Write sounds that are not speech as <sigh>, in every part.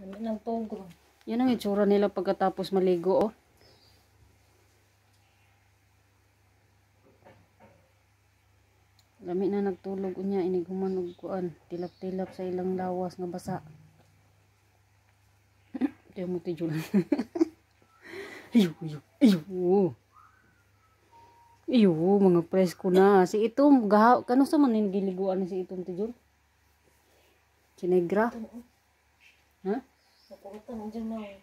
Yan ang togo. Yan ang itsura nila pagkatapos maligo, oh. Lami na nagtulog unya iniguman og kuan, tilap-tilap sa ilang lawas nga basa. <coughs> Tayo mo tijul. ayo, ayo, ayo. Iyo, mga press ko na. Si Itom, gahaw. Kano sa man giliguan ni si itong tijul? Sinegra? Ito, oh. Nakurutan dyan na. Eh.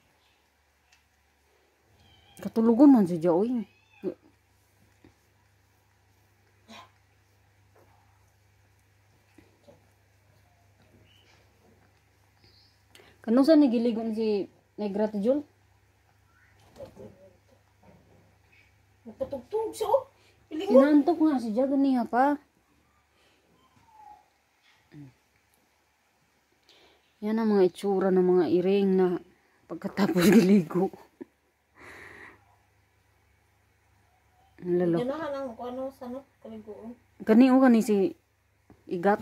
Katulugon man si Joey. Kano sa nagiligon si Negra Jul? Nagpatugtog siya oh. Sinantok nga si Jagan niya pa. Yan ang mga itsura ng mga iring na pagkatapos diligo. <laughs> Lalo. Yan na lang ano sa no, kaligoon. Gani o oh, gani si Igat.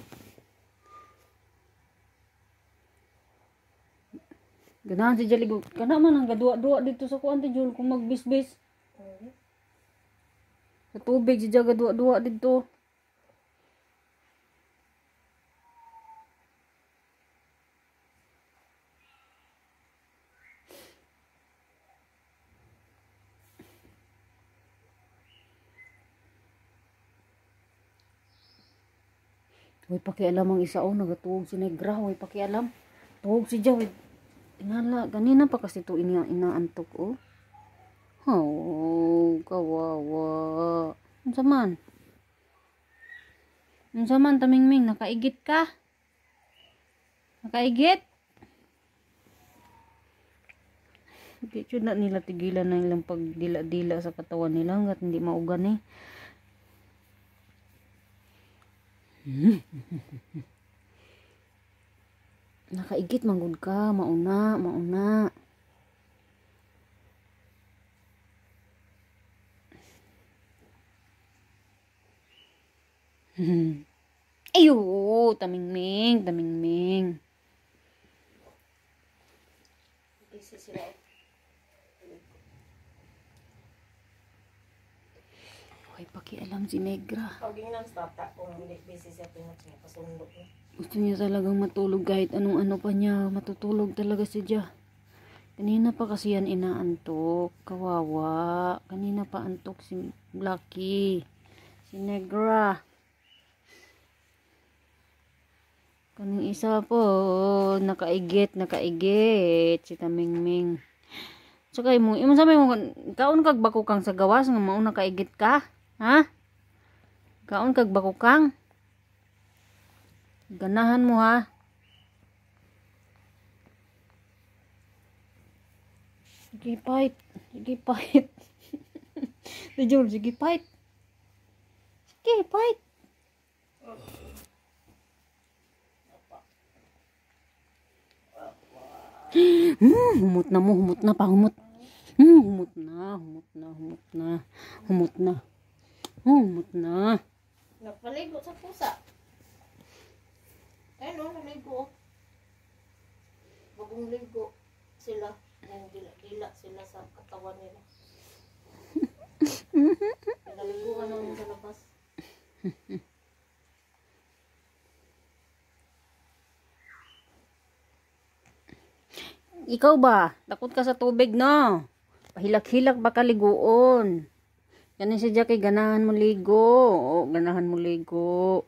Ganahan si Jaligo. Kana man ang gaduwa-duwa dito sa kuan ti Jul kung magbisbis. Sa tubig si Jaga duwa-duwa dito. Huwag pakialam ang isa o, oh, nagatuog si Negra, huwag pakialam. Tuog si Jaw, ingala, ganina pa kasi ito ina inaantok o. Oh. oh, kawawa. Unsa man? Unsa man tamingming, nakaigit ka? Nakaigit? Hindi, na nila tigilan na ilang pagdila-dila sa katawan nila hanggat hindi maugan eh. Nakaigit manggod ka, mauna, mauna. <laughs> Ayo, tamingming, tamingming. Isisira ito. pakialam si Negra. Gusto niya talagang matulog kahit anong-ano pa niya. Matutulog talaga si siya. Kanina pa kasi yan inaantok. Kawawa. Kanina pa antok si Blacky. Si Negra. Kaning isa po. Nakaigit, nakaigit. Si Tamingming. Tsaka mo, imo sa mo, kaon kag bako kang sa gawas nga mauna kaigit ka. Ha? Gaon kag bakukang. Ganahan mo ha. Sige fight. Sige fight. <laughs> Dijol, sige fight. Sige fight. <gasps> Hmm, humot na mo, humot na pa, humot. Hmm, humot na, humot na, humot na, humot na. Oh, Humot na. Napaligo sa pusa. Ayun eh, o, naligo. Bagong ligo sila. Ngayon, dila-dila sila sa katawan nila. <laughs> Naliguan namin sa labas. Ikaw ba? Takot ka sa tubig, no? Pahilak-hilak baka liguon. Ganin si Jackie, eh. ganahan mo ligo. O, ganahan mo ligo.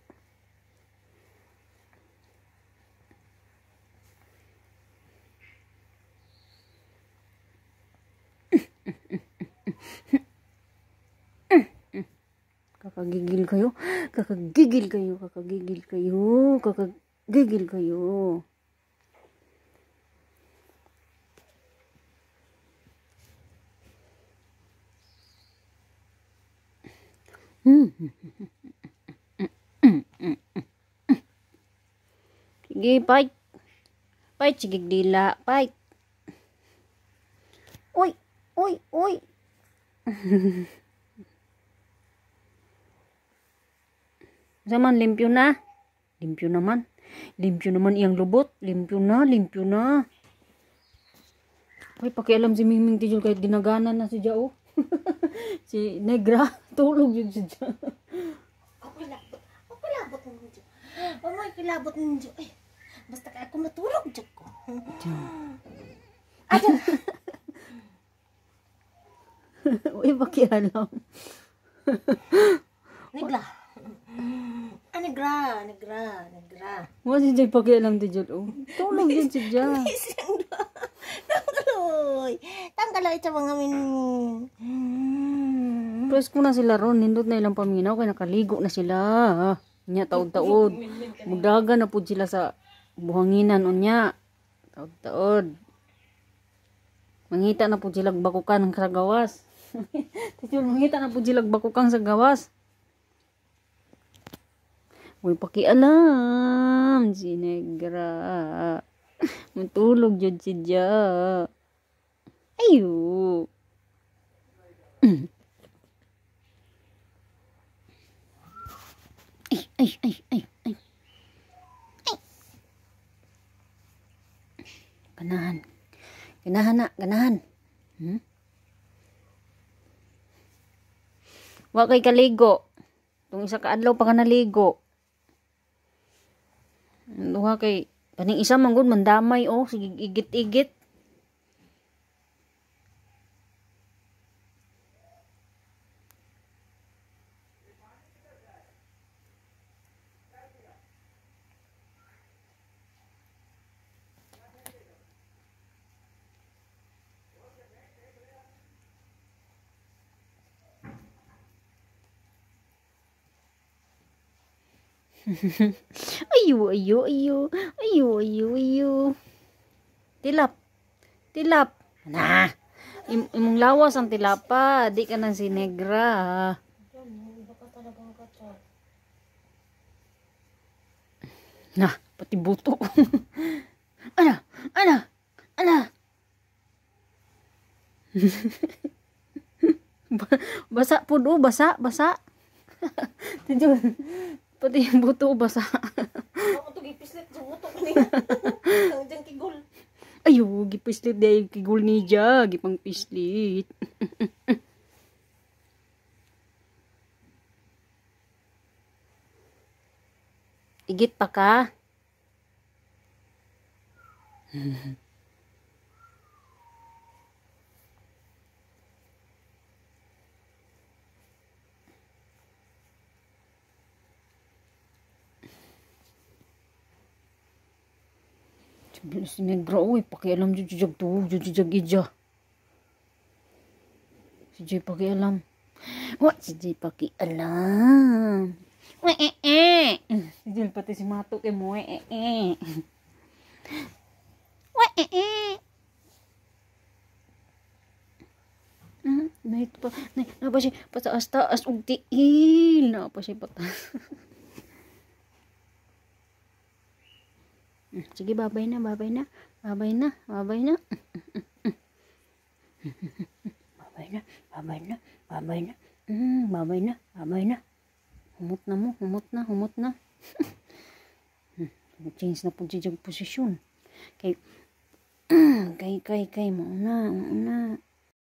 kakagigil kayo. Kakagigil kayo. Kakagigil kayo. Kakagigil kayo. Sige, bite. Bite, sige, dila. Bite. Uy, uy, uy. Zaman, <laughs> limpyo na. Limpyo naman. Limpyo naman iyang lubot. Limpyo na, limpyo na. Ay, pakialam si Mingming Tijol kahit dinagana na si Jao. <laughs> si Negra, tulog yun siya Diyan. Ako labot. Ako labot ng Diyan. Ako may kilabot ng Diyan. Eh, basta ka ako matulog Diyan ko. Diyan. <laughs> Ayan. <laughs> Uy, pakialam. Negra. Ah, negra, negra, negra. Wala si Diyan pakialam di Diyan. Oh, tulog yun si Diyan. Miss, Miss, Miss, kadalo ito mga min... Hmm. Plus ko na sila ron, nindot na ilang paminaw, kaya nakaligo na sila. Nya taod-taod. Mudaga na po sila sa buhanginan o nya. Taod-taod. Mangita na po sila bakukan ng gawas. <laughs> Titul, mangita na po sila bakukan sa gawas. Uy, pakialam. Sinegra. <laughs> Matulog yun si Jack. Ayo. Mm. Ay, ay, ay, ay, ay. Ay. Ganahan. Ganahan na, ganahan. Hmm? Wa kay kaligo. Tung isa ka adlaw pa ka naligo. Duha kay kaning isa manggod mandamay oh, sige igit-igit. <laughs> ayo, ayo, ayo. Ayo, ayo, ayo. Tilap. Tilap. Na. Im imong lawas ang tilapa. Di ka nang sinegra. Na, pati buto. ano? Ano? Ano? basa po do, basa, basa. <laughs> Pati yung buto sa... Ako to gipislit sa buto ko eh. <laughs> niya. Diyan kigol. Ayo, gipislit dahil kigol niya. Gipang pislit. <laughs> Igit pa ka? <laughs> Si Negra, uy, eh. pakialam dyan, dyan, to, dyan, idya. Si Jay, pakialam. What? Si Jay, pakialam. Uy, eh, eh. Si Jay, pati si Mato, kay mo, eh, eh. Uy, eh. eh, eh. Hmm, nahit pa, nahit pa siya, pataas-taas, ugtiil. Nahit siya, pataas. <laughs> Sige, babay na, babay na. Babay na, babay na. babay na, babay na, babay na. Mm, babay na, babay na. Humot na mo, humot na, humot na. <laughs> Change na po siya posisyon. Kay, <clears throat> kay, kay, kay, mauna, mauna.